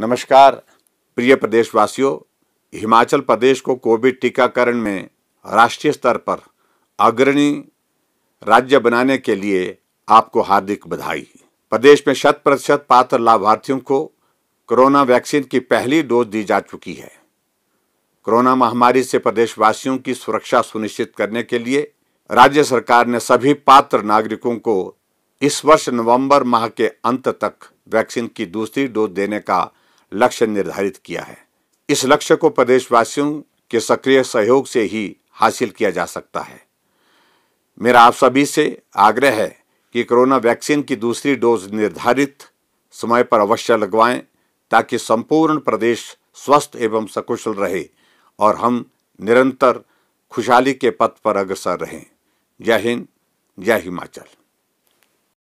नमस्कार प्रिय प्रदेशवासियों हिमाचल प्रदेश को कोविड टीकाकरण में राष्ट्रीय स्तर पर अग्रणी राज्य बनाने के लिए आपको हार्दिक बधाई प्रदेश में शत प्रतिशत पात्र लाभार्थियों को कोरोना वैक्सीन की पहली डोज दी जा चुकी है कोरोना महामारी से प्रदेशवासियों की सुरक्षा सुनिश्चित करने के लिए राज्य सरकार ने सभी पात्र नागरिकों को इस वर्ष नवंबर माह के अंत तक वैक्सीन की दूसरी डोज देने का लक्ष्य निर्धारित किया है इस लक्ष्य को प्रदेशवासियों के सक्रिय सहयोग से ही हासिल किया जा सकता है मेरा आप सभी से आग्रह है कि कोरोना वैक्सीन की दूसरी डोज निर्धारित समय पर अवश्य लगवाएं ताकि संपूर्ण प्रदेश स्वस्थ एवं सकुशल रहे और हम निरंतर खुशहाली के पथ पर अग्रसर रहें जय हिंद जय हिमाचल